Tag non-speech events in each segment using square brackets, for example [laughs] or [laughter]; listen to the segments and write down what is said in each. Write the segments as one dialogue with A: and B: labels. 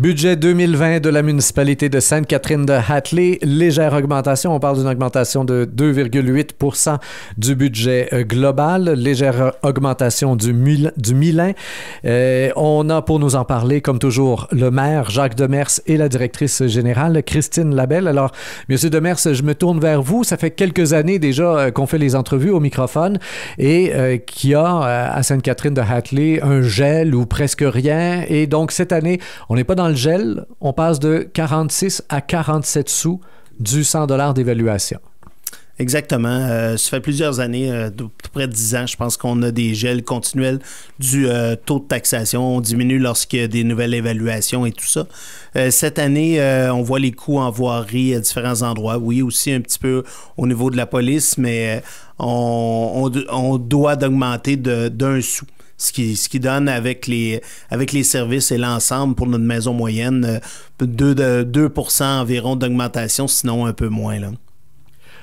A: Budget 2020 de la municipalité de Sainte-Catherine de Hatley, légère augmentation, on parle d'une augmentation de 2,8 du budget euh, global, légère euh, augmentation du, mil, du Milin. Euh, on a pour nous en parler, comme toujours, le maire Jacques Demers et la directrice générale Christine Labelle. Alors, Monsieur Demers, je me tourne vers vous. Ça fait quelques années déjà qu'on fait les entrevues au microphone et qu'il y a à Sainte-Catherine de Hatley un gel ou presque rien. Et donc, cette année, on n'est pas dans
B: le gel, on passe de 46 à 47 sous du 100 dollars d'évaluation. Exactement. Euh, ça fait plusieurs années, euh, de près de 10 ans, je pense qu'on a des gels continuels du euh, taux de taxation. On diminue lorsqu'il y a des nouvelles évaluations et tout ça. cette année, on voit les coûts en voirie à différents endroits. Oui, aussi un petit peu au niveau de la police, mais on, doit d'augmenter d'un sou ce qui, donne avec les, avec les services et l'ensemble pour notre maison moyenne 2, euh, 2 environ d'augmentation, sinon un peu moins. Là.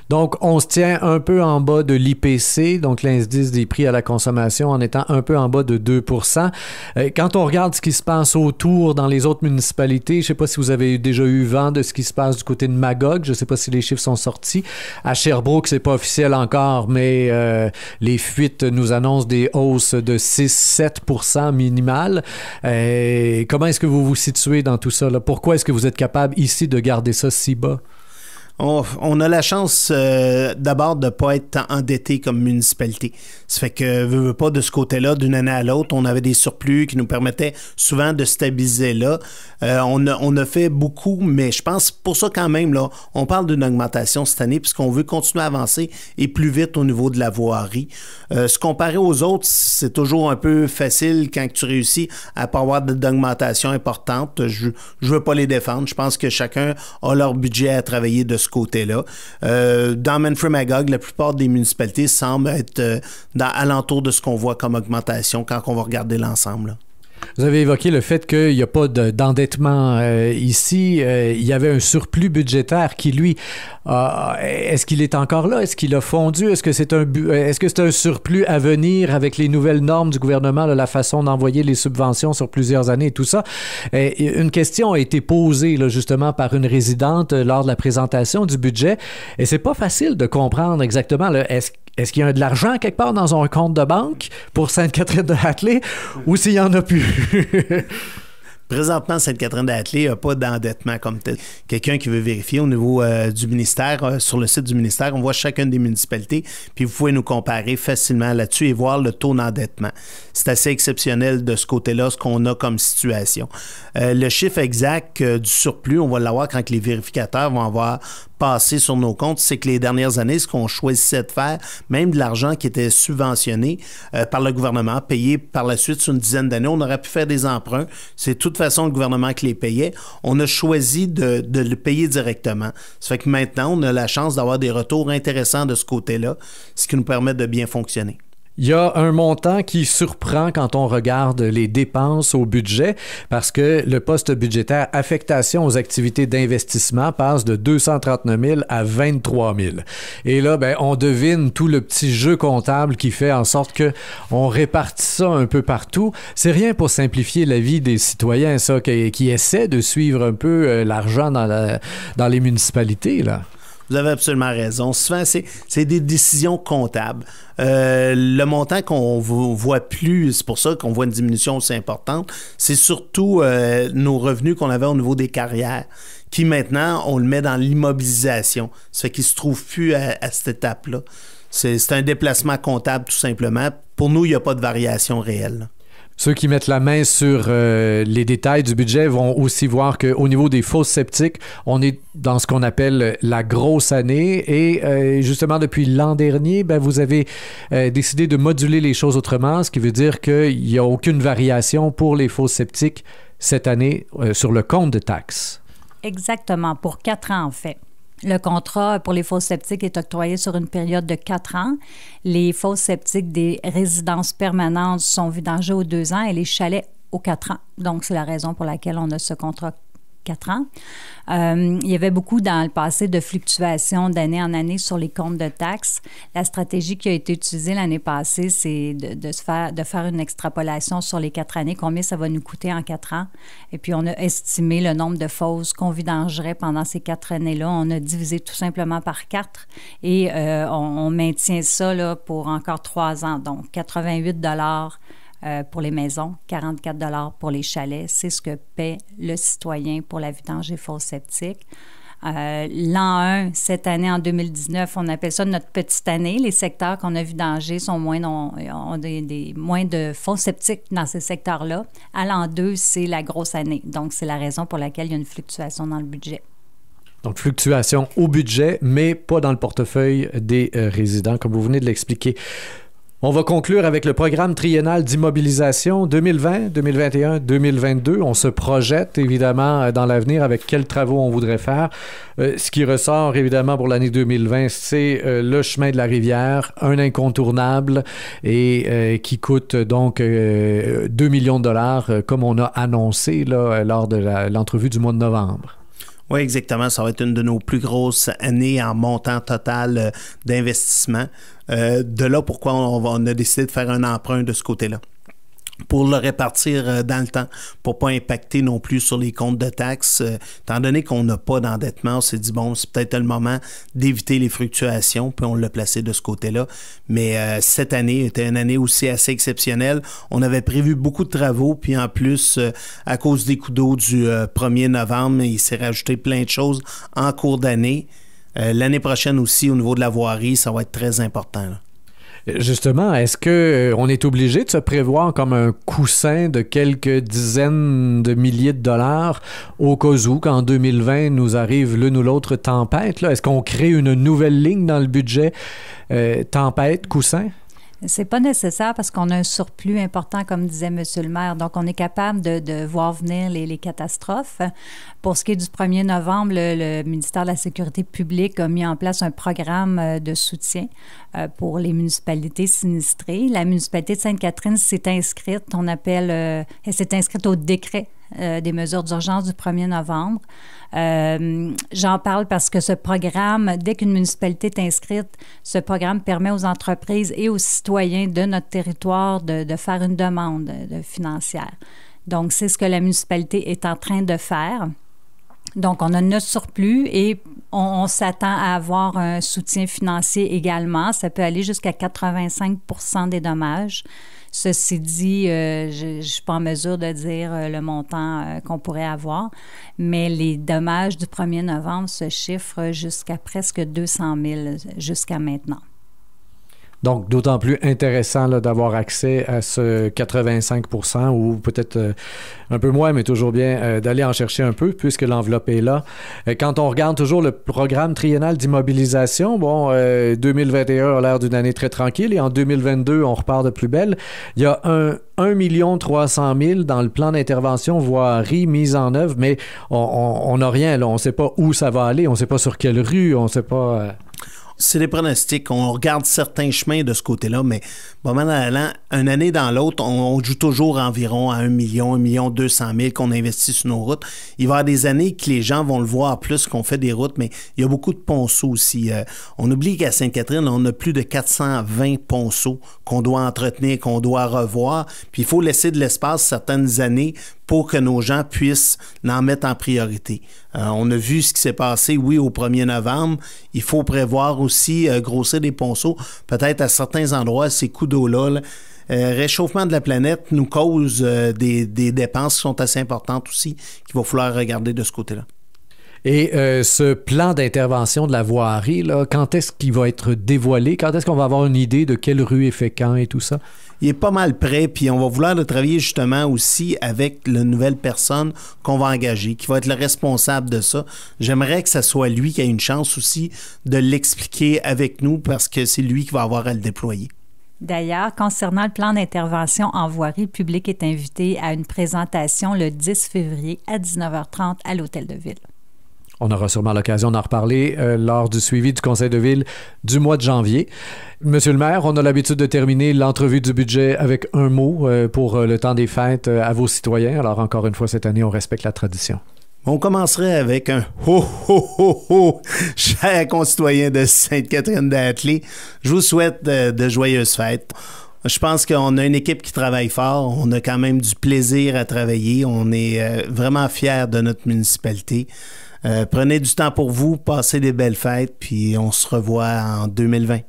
A: Donc, on se tient un peu en bas de l'IPC, donc l'indice des prix à la consommation, en étant un peu en bas de 2 euh, Quand on regarde ce qui se passe autour dans les autres municipalités, je ne sais pas si vous avez déjà eu vent de ce qui se passe du côté de Magog, je ne sais pas si les chiffres sont sortis. À Sherbrooke, c'est pas officiel encore, mais euh, les fuites nous annoncent des hausses de 6-7 minimales. Euh, comment est-ce que vous vous situez dans tout ça? Pourquoi est-ce que vous êtes capable ici de garder ça si bas?
B: on, a la chance euh, d'abord de ne pas être endetté comme municipalité. Ça fait que, pas, de ce côté-là, d'une année à l'autre, on avait des surplus qui nous permettaient souvent de stabiliser là. Euh, on, a, fait beaucoup, mais je pense pour ça quand même, là, on parle d'une augmentation cette année puisqu'on veut continuer à avancer et plus vite au niveau de la voirie. Euh, se comparer aux autres, c'est toujours un peu facile quand tu réussis à pas avoir d'augmentation importante. Je ne veux pas les défendre. Je pense que chacun a leur budget à travailler de côté-là. Euh, dans Manfred Magog, la plupart des municipalités semblent être euh, dans, alentour de ce qu'on voit comme augmentation quand on va regarder l'ensemble.
A: Vous avez évoqué le fait qu'il n'y a pas d'endettement euh, ici. Euh, il y avait un surplus budgétaire qui, lui, est-ce qu'il est encore là? Est-ce qu'il a fondu? Est-ce que c'est un, euh, est-ce que c'est un surplus à venir avec les nouvelles normes du gouvernement, là, la façon d'envoyer les subventions sur plusieurs années et tout ça? Et une question a été posée justement par une résidente lors de la présentation du budget et c'est pas facile de comprendre exactement est-ce qu'il y a de l'argent quelque part dans un compte de banque pour Sainte-Catherine-de-Hatley ou s'il n'y en a plus? [laughs]
B: Présentement, sainte catherine de hatley n'a pas d'endettement comme tel. Quelqu'un qui veut vérifier au niveau euh, du ministère, euh, sur le site du ministère, on voit chacune des municipalités, puis vous pouvez nous comparer facilement là-dessus et voir le taux d'endettement. C'est assez exceptionnel de ce côté-là, ce qu'on a comme situation. Euh, le chiffre exact du surplus, on va l'avoir quand les vérificateurs vont avoir passé sur nos comptes, c'est que les dernières années, ce qu'on choisissait de faire, même de l'argent qui était subventionné euh, par le gouvernement, payé par la suite sur une dizaine d'années, on aurait pu faire des emprunts. C'est de toute façon le gouvernement qui les payait. On a choisi de, de le payer directement. Ça fait que maintenant, on a la chance d'avoir des retours intéressants de ce côté-là, ce qui nous permet de bien fonctionner.
A: Il y a un montant qui surprend quand on regarde les dépenses au budget parce que le poste budgétaire affectation aux activités d'investissement passe de 239 000 à 23 000. Et là, ben, on devine tout le petit jeu comptable qui fait en sorte que on répartit ça un peu partout. C'est rien pour simplifier la vie des citoyens, ça, qui, qui essaient
B: de suivre un peu euh, l'argent dans, dans les municipalités, là. Vous avez absolument raison. Souvent, c'est des décisions comptables. Euh, le montant qu'on voit plus, c'est pour ça qu'on voit une diminution aussi importante, c'est surtout euh, nos revenus qu'on avait au niveau des carrières, qui maintenant, on le met dans l'immobilisation. Ça fait qu'il ne se trouve plus à, à cette étape-là. C'est un déplacement comptable, tout simplement. Pour nous, il n'y a pas de variation réelle.
A: Ceux qui mettent la main sur euh, les détails du budget vont aussi voir qu'au niveau des fausses sceptiques, on est dans ce qu'on appelle la grosse année. Et euh, justement, depuis l'an dernier, ben, vous avez euh, décidé de moduler les choses autrement, ce qui veut dire qu'il n'y a aucune variation pour les fausses sceptiques cette année sur le compte de taxes.
C: Exactement, pour quatre ans en fait. Le contrat pour les fosses sceptiques est octroyé sur une période de quatre ans. Les fosses sceptiques des résidences permanentes sont vues d'enjeu aux deux ans et les chalets aux quatre ans. Donc, c'est la raison pour laquelle on a ce contrat ans. Euh, il y avait beaucoup dans le passé de fluctuations d'année en année sur les comptes de taxes. La stratégie qui a été utilisée l'année passée, c'est de, faire, une extrapolation sur les quatre années, combien ça va nous coûter en quatre ans. Et puis, on a estimé le nombre de fausses qu'on vidangerait pendant ces quatre années-là. On a divisé tout simplement par quatre et euh, on, maintient ça pour encore trois ans. Donc, 88 dollars euh, pour les maisons, 44 dollars pour les chalets. C'est ce que paie le citoyen pour la vidange et faux sceptique euh, L'an 1, cette année, en 2019, on appelle ça notre petite année. Les secteurs qu'on a danger sont moins, ont des, moins de faux sceptiques dans ces secteurs-là. À l'an 2, c'est la grosse année. Donc, c'est la raison pour laquelle il y a une fluctuation dans le budget.
A: Donc, fluctuation au budget, mais pas dans le portefeuille des euh, résidents, comme vous venez de l'expliquer. On va conclure avec le programme triennal d'immobilisation 2020, 2021, 2022. On se projette évidemment euh, dans l'avenir avec quels travaux on voudrait faire. Euh, ce qui ressort évidemment pour l'année 2020, c'est euh, le chemin de la rivière, un incontournable et qui coûte donc 2 millions de dollars comme on a annoncé lors de l'entrevue du mois de novembre.
B: Oui, exactement. Ça va être une de nos plus grosses années en montant total euh, d'investissement. Euh, de là, pourquoi on, on a décidé de faire un emprunt de ce côté-là pour le répartir euh, dans le temps, pour pas impacter non plus sur les comptes de taxes. Euh, étant donné qu'on n'a pas d'endettement, on s'est dit, bon, c'est peut-être le moment d'éviter les fluctuations, puis on l'a placé de ce côté-là. Mais euh, cette année était une année aussi assez exceptionnelle. On avait prévu beaucoup de travaux, puis en plus, à cause des coups d'eau du 1er novembre, il s'est rajouté plein de choses en cours d'année. L'année prochaine aussi, au niveau de la voirie, ça va être très important.
A: Justement, est-ce qu'on euh, est obligé de se prévoir comme un coussin de quelques dizaines de milliers de dollars au cas où, qu'en 2020 nous arrive l'une ou l'autre tempête? Est-ce qu'on crée une nouvelle ligne dans le budget euh, tempête, coussin?
C: C'est pas nécessaire parce qu'on a un surplus important, comme disait Monsieur le maire. Donc, on est capable de, de voir venir les, catastrophes. Pour ce qui est du 1er novembre, le, le, ministère de la Sécurité publique a mis en place un programme euh, de soutien euh, pour les municipalités sinistrées. La municipalité de Sainte-Catherine s'est inscrite, on appelle, euh, elle s'est inscrite au décret euh, des mesures d'urgence du 1er novembre. Euh, j'en parle parce que ce programme, dès qu'une municipalité est inscrite, ce programme permet aux entreprises et aux citoyens de notre territoire de, faire une demande financière. Donc, c'est ce que la municipalité est en train de faire. Donc, on a notre surplus et on s'attend à avoir un soutien financier également. Ça peut aller jusqu'à 85 des dommages. Ceci dit, euh, je ne suis pas en mesure de dire euh, le montant euh, qu'on pourrait avoir, mais les dommages du 1er novembre se chiffrent jusqu'à presque 200 000 jusqu'à maintenant.
A: Donc, d'autant plus intéressant d'avoir accès à ce 85 ou peut-être euh, un peu moins, mais toujours bien euh, d'aller en chercher un peu puisque l'enveloppe est là. Euh, quand on regarde toujours le programme triennal d'immobilisation, bon, 2021 a l'air d'une année très tranquille et en 2022, on repart de plus belle. Il y a un million 300 dans le plan d'intervention voirie mise en œuvre, mais
B: on n'a rien, là. on ne sait pas où ça va aller, on ne sait pas sur quelle rue, on ne sait pas c'est des pronostics. On regarde certains chemins de ce côté-là, mais bon, maintenant, une année dans l'autre, on, joue toujours environ à 1 million, 1 million 200 000 qu'on investit sur nos routes. Il va y avoir des années que les gens vont le voir plus qu'on fait des routes, mais il y a beaucoup de ponceaux aussi. Euh, on oublie qu'à Sainte-Catherine, on a plus de 420 ponceaux qu'on doit entretenir, qu'on doit revoir. Puis il faut laisser de l'espace certaines années pour que nos gens puissent l'en mettre en priorité. Euh, on a vu ce qui s'est passé, oui, au 1er novembre. Il faut prévoir aussi euh, grossir des ponceaux, peut-être à certains endroits, ces coups d'eau-là. Euh, réchauffement de la planète nous cause des, dépenses qui sont assez importantes aussi, qu'il va falloir regarder de ce côté-là. Et ce plan
A: d'intervention de la voirie, là, quand est-ce
B: qu'il va être dévoilé? Quand est-ce qu'on va avoir une idée de quelle rue est fait quand et tout ça? il est pas mal prêt, puis on va vouloir le travailler justement aussi avec la nouvelle personne qu'on va engager, qui va être le responsable de ça. J'aimerais que ce soit lui qui a une chance aussi de l'expliquer avec nous parce que c'est lui qui va avoir à le déployer.
C: D'ailleurs, concernant le plan d'intervention en voirie, le public est invité à une présentation le 10 février à 19h30 à l'Hôtel de Ville.
A: On aura sûrement l'occasion d'en reparler euh, lors du suivi du Conseil de ville du mois de janvier. Monsieur le maire, on a l'habitude de terminer l'entrevue du budget avec un mot euh, pour euh, le temps des fêtes à vos citoyens. Alors encore une fois, cette année, on respecte la tradition.
B: On commencerait avec un ho ho ho ho, [laughs] chers concitoyens de Sainte-Catherine d'athley, Je vous souhaite de, de joyeuses fêtes. Je pense qu'on a une équipe qui travaille fort. On a quand même du plaisir à travailler. On est vraiment fiers de notre municipalité. Euh, prenez du temps pour vous, passez des belles fêtes, puis on se revoit en 2020.